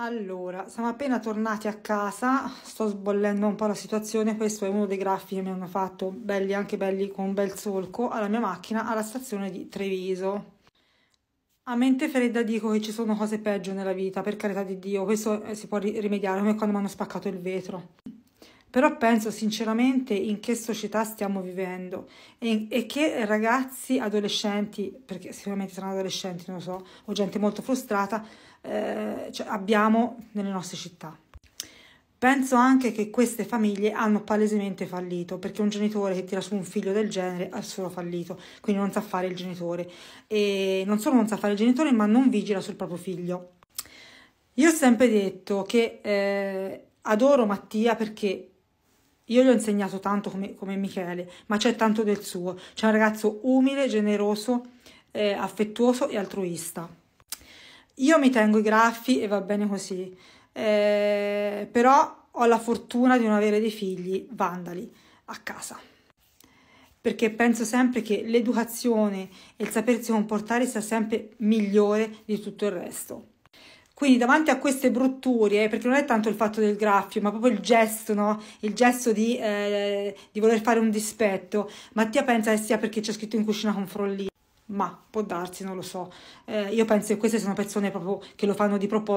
Allora, siamo appena tornati a casa, sto sbollendo un po' la situazione, questo è uno dei graffi che mi hanno fatto, belli anche belli con un bel solco, alla mia macchina alla stazione di Treviso. A mente fredda dico che ci sono cose peggio nella vita, per carità di Dio, questo eh, si può rimediare, come quando mi hanno spaccato il vetro però penso sinceramente in che società stiamo vivendo e, e che ragazzi, adolescenti, perché sicuramente saranno adolescenti, non lo so, o gente molto frustrata, eh, cioè abbiamo nelle nostre città. Penso anche che queste famiglie hanno palesemente fallito, perché un genitore che tira su un figlio del genere ha solo fallito, quindi non sa fare il genitore. E non solo non sa fare il genitore, ma non vigila sul proprio figlio. Io ho sempre detto che eh, adoro Mattia perché io gli ho insegnato tanto come, come Michele, ma c'è tanto del suo. C'è un ragazzo umile, generoso, eh, affettuoso e altruista. Io mi tengo i graffi e va bene così, eh, però ho la fortuna di non avere dei figli vandali a casa perché penso sempre che l'educazione e il sapersi comportare sia sempre migliore di tutto il resto. Quindi davanti a queste brutturie, perché non è tanto il fatto del graffio, ma proprio il gesto, no? Il gesto di, eh, di voler fare un dispetto. Mattia pensa che sia perché c'è scritto in cucina con Frollì, ma può darsi, non lo so. Eh, io penso che queste sono persone proprio che lo fanno di proposito.